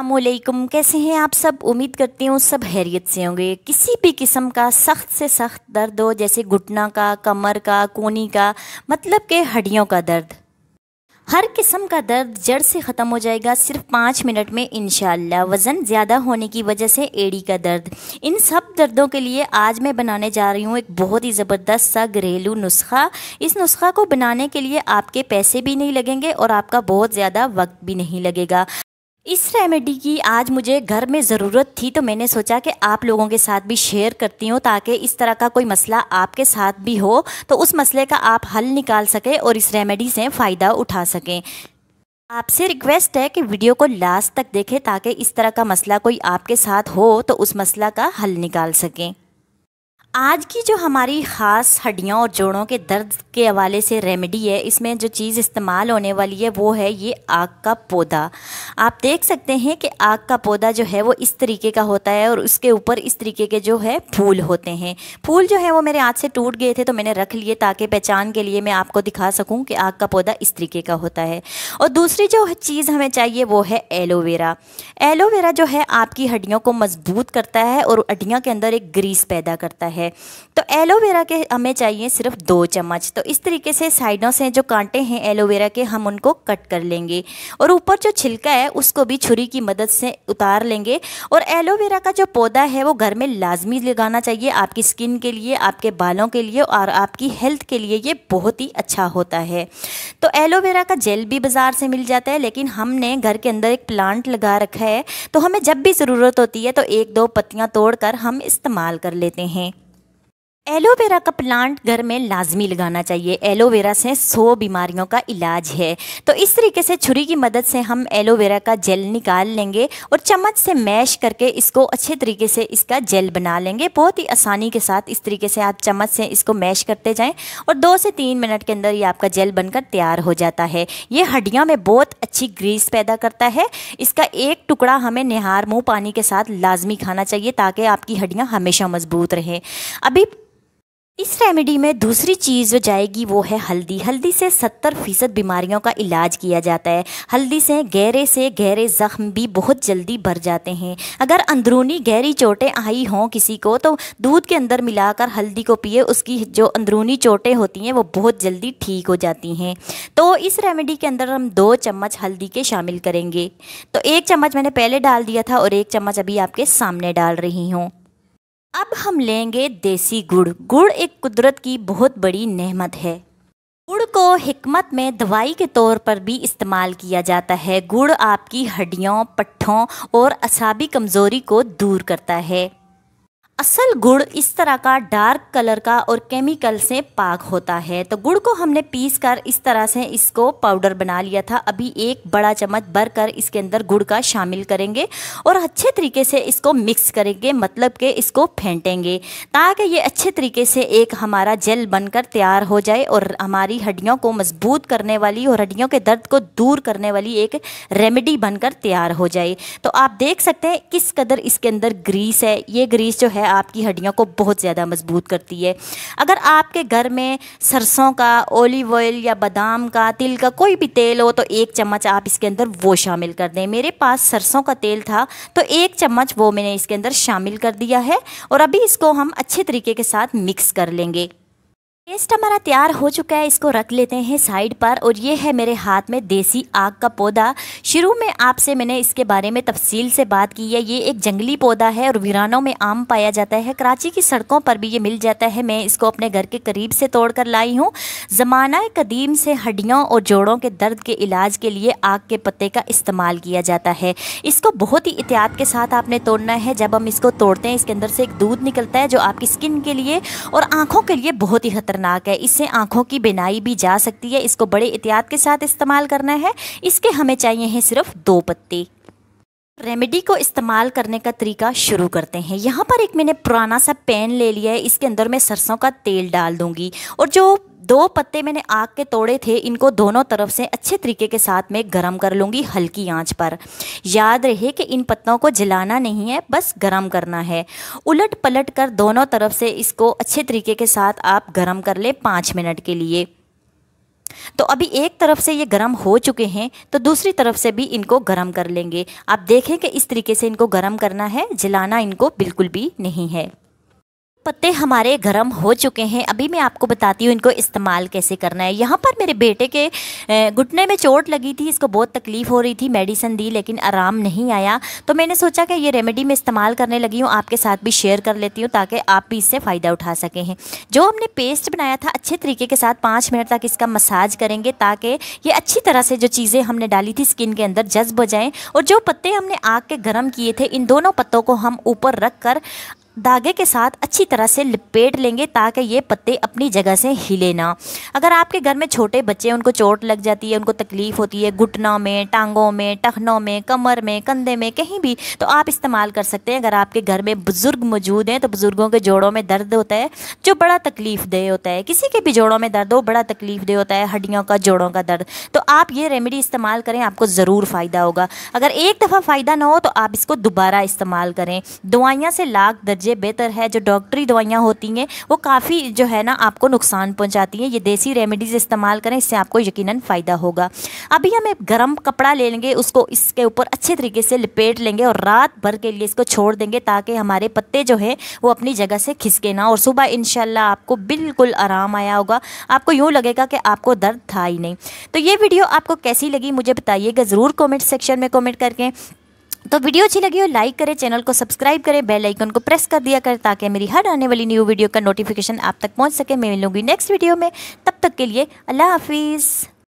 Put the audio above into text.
असलकुम कैसे हैं आप सब उम्मीद करती हूँ सब हैरियत से होंगे किसी भी किस्म का सख्त से सख्त दर्द हो जैसे घुटना का कमर का कोनी का मतलब के हड्डियों का दर्द हर किस्म का दर्द जड़ से ख़त्म हो जाएगा सिर्फ पाँच मिनट में इन वज़न ज़्यादा होने की वजह से एड़ी का दर्द इन सब दर्दों के लिए आज मैं बनाने जा रही हूँ एक बहुत ही ज़बरदस्त सा घरेलू नुस्खा इस नुस्खा को बनाने के लिए आपके पैसे भी नहीं लगेंगे और आपका बहुत ज़्यादा वक्त भी नहीं लगेगा इस रेमेडी की आज मुझे घर में ज़रूरत थी तो मैंने सोचा कि आप लोगों के साथ भी शेयर करती हूँ ताकि इस तरह का कोई मसला आपके साथ भी हो तो उस मसले का आप हल निकाल सकें और इस रेमेडी से फ़ायदा उठा सकें आपसे रिक्वेस्ट है कि वीडियो को लास्ट तक देखें ताकि इस तरह का मसला कोई आपके साथ हो तो उस मसला का हल निकाल सकें आज की जो हमारी ख़ास हड्डियों और जोड़ों के दर्द के हवाले से रेमेडी है इसमें जो चीज़ इस्तेमाल होने वाली है वो है ये आग का पौधा आप देख सकते हैं कि आग का पौधा जो है वो इस तरीके का होता है और उसके ऊपर इस तरीके के जो है फूल होते हैं फूल जो है वो मेरे हाथ से टूट गए थे तो मैंने रख लिए ताकि पहचान के लिए मैं आपको दिखा सकूँ कि आग का पौधा इस तरीके का होता है और दूसरी जो चीज़ हमें चाहिए वो है एलोवेरा एलोवेरा जो है आपकी हड्डियों को मजबूत करता है और हड्डियों के अंदर एक ग्रीस पैदा करता है है तो एलोवेरा के हमें चाहिए सिर्फ दो चम्मच तो इस तरीके से साइडों से जो कांटे हैं एलोवेरा के हम उनको कट कर लेंगे और ऊपर जो छिलका है उसको भी छुरी की मदद से उतार लेंगे और एलोवेरा का जो पौधा है वो घर में लाजमी लगाना चाहिए आपकी स्किन के लिए आपके बालों के लिए और आपकी हेल्थ के लिए ये बहुत ही अच्छा होता है तो एलोवेरा का जेल भी बाज़ार से मिल जाता है लेकिन हमने घर के अंदर एक प्लांट लगा रखा है तो हमें जब भी ज़रूरत होती है तो एक दो पत्तियाँ तोड़कर हम इस्तेमाल कर लेते हैं एलोवेरा का प्लांट घर में लाजमी लगाना चाहिए एलोवेरा से सौ बीमारियों का इलाज है तो इस तरीके से छुरी की मदद से हम एलोवेरा का जेल निकाल लेंगे और चम्मच से मैश करके इसको अच्छे तरीके से इसका जेल बना लेंगे बहुत ही आसानी के साथ इस तरीके से आप चम्मच से इसको मैश करते जाएं और दो से तीन मिनट के अंदर ये आपका जेल बनकर तैयार हो जाता है ये हड्डियों में बहुत अच्छी ग्रीस पैदा करता है इसका एक टुकड़ा हमें निहार मुँह पानी के साथ लाजमी खाना चाहिए ताकि आपकी हड्डियाँ हमेशा मजबूत रहें अभी इस रेमेडी में दूसरी चीज़ जो जाएगी वो है हल्दी हल्दी से 70 फीसद बीमारियों का इलाज किया जाता है हल्दी से गहरे से गहरे ज़ख्म भी बहुत जल्दी भर जाते हैं अगर अंदरूनी गहरी चोटें आई हों किसी को तो दूध के अंदर मिलाकर हल्दी को पिए उसकी जो अंदरूनी चोटें होती हैं वो बहुत जल्दी ठीक हो जाती हैं तो इस रेमेडी के अंदर हम दो चम्मच हल्दी के शामिल करेंगे तो एक चम्मच मैंने पहले डाल दिया था और एक चम्मच अभी आपके सामने डाल रही हूँ अब हम लेंगे देसी गुड़ गुड़ एक कुदरत की बहुत बड़ी नेमत है गुड़ को हिकमत में दवाई के तौर पर भी इस्तेमाल किया जाता है गुड़ आपकी हड्डियों पट्ठों और असाबी कमज़ोरी को दूर करता है असल गुड़ इस तरह का डार्क कलर का और केमिकल से पाक होता है तो गुड़ को हमने पीस कर इस तरह से इसको पाउडर बना लिया था अभी एक बड़ा चम्मच भर कर इसके अंदर गुड़ का शामिल करेंगे और अच्छे तरीके से इसको मिक्स करेंगे मतलब के इसको फेंटेंगे ताकि ये अच्छे तरीके से एक हमारा जेल बनकर तैयार हो जाए और हमारी हड्डियों को मजबूत करने वाली और हड्डियों के दर्द को दूर करने वाली एक रेमेडी बनकर तैयार हो जाए तो आप देख सकते हैं किस कदर इसके अंदर ग्रीस है ये ग्रीस जो है आपकी हड्डियों को बहुत ज़्यादा मजबूत करती है अगर आपके घर में सरसों का ओलिव ऑयल या बादाम का तिल का कोई भी तेल हो तो एक चम्मच आप इसके अंदर वो शामिल कर दें मेरे पास सरसों का तेल था तो एक चम्मच वो मैंने इसके अंदर शामिल कर दिया है और अभी इसको हम अच्छे तरीके के साथ मिक्स कर लेंगे पेस्ट हमारा तैयार हो चुका है इसको रख लेते हैं साइड पर और ये है मेरे हाथ में देसी आग का पौधा शुरू में आपसे मैंने इसके बारे में तफसील से बात की है ये एक जंगली पौधा है और वीरानों में आम पाया जाता है कराची की सड़कों पर भी ये मिल जाता है मैं इसको अपने घर के करीब से तोड़ कर लाई हूँ ज़माना कदीम से हड्डियों और जोड़ों के दर्द के इलाज के लिए आग के पत्ते का इस्तेमाल किया जाता है इसको बहुत ही एहतियात के साथ आपने तोड़ना है जब हम इसको तोड़ते हैं इसके अंदर से एक दूध निकलता है जो आपकी स्किन के लिए और आँखों के लिए बहुत ही खतरनाक है इससे आंखों की बिनाई भी जा सकती है इसको बड़े एहतियात के साथ इस्तेमाल करना है इसके हमें चाहिए हैं सिर्फ दो पत्ते रेमेडी को इस्तेमाल करने का तरीका शुरू करते हैं यहाँ पर एक मैंने पुराना सा पैन ले लिया है इसके अंदर मैं सरसों का तेल डाल दूंगी और जो दो पत्ते मैंने आग के तोड़े थे इनको दोनों तरफ से अच्छे तरीके के साथ में गर्म कर लूँगी हल्की आँच पर याद रहे कि इन पत्तों को जलाना नहीं है बस गर्म करना है उलट पलट कर दोनों तरफ से इसको अच्छे तरीके के साथ आप गर्म कर लें पाँच मिनट के लिए तो अभी एक तरफ से ये गर्म हो चुके हैं तो दूसरी तरफ से भी इनको गर्म कर लेंगे आप देखें कि इस तरीके से इनको गर्म करना है जलाना इनको बिल्कुल भी नहीं है पत्ते हमारे गर्म हो चुके हैं अभी मैं आपको बताती हूँ इनको इस्तेमाल कैसे करना है यहाँ पर मेरे बेटे के घुटने में चोट लगी थी इसको बहुत तकलीफ़ हो रही थी मेडिसिन दी लेकिन आराम नहीं आया तो मैंने सोचा कि ये रेमेडी मैं इस्तेमाल करने लगी हूँ आपके साथ भी शेयर कर लेती हूँ ताकि आप भी इससे फ़ायदा उठा सकें हैं जो हमने पेस्ट बनाया था अच्छे तरीके के साथ पाँच मिनट तक इसका मसाज करेंगे ताकि ये अच्छी तरह से जो चीज़ें हमने डाली थी स्किन के अंदर जज्ब हो जाएँ और जो पत्ते हमने आग के गर्म किए थे इन दोनों पत्तों को हम ऊपर रख कर धागे के साथ अच्छी तरह से लपेट लेंगे ताकि ये पत्ते अपनी जगह से हिले ना अगर आपके घर में छोटे बच्चे हैं उनको चोट लग जाती है उनको तकलीफ़ होती है घुटनों में टांगों में टखनों में कमर में कंधे में कहीं भी तो आप इस्तेमाल कर सकते हैं अगर आपके घर में बुज़ुर्ग मौजूद हैं तो बुज़ुर्गों के जोड़ों में दर्द होता है जो बड़ा तकलीफ़ दे होता है किसी के भी जोड़ों में दर्द हो बड़ा तकलीफ़ दे होता है हड्डियों का जोड़ों का दर्द तो आप ये रेमेडी इस्तेमाल करें आपको ज़रूर फ़ायदा होगा अगर एक दफ़ा फ़ायदा ना हो तो आप इसको दोबारा इस्तेमाल करें दवाइयाँ से लाख दर्द बजाय बेहतर है जो डॉक्टरी दवाइयाँ होती हैं वो काफ़ी जो है ना आपको नुकसान पहुँचाती हैं ये देसी रेमेडीज़ इस्तेमाल करें इससे आपको यकीन फ़ायदा होगा अभी हम एक गर्म कपड़ा ले लेंगे उसको इसके ऊपर अच्छे तरीके से लपेट लेंगे और रात भर के लिए इसको छोड़ देंगे ताकि हमारे पत्ते जो हैं वो अपनी जगह से खिसके ना और सुबह इन आपको बिल्कुल आराम आया होगा आपको यूँ लगेगा कि आपको दर्द था ही नहीं तो ये वीडियो आपको कैसी लगी मुझे बताइएगा ज़रूर कमेंट सेक्शन में कमेंट करके तो वीडियो अच्छी लगी हो लाइक करें चैनल को सब्सक्राइब करें बेल आइकन को प्रेस कर दिया करें ताकि मेरी हर आने वाली न्यू वीडियो का नोटिफिकेशन आप तक पहुंच सके मैं मिलूंगी नेक्स्ट वीडियो में तब तक के लिए अल्लाह हाफिज़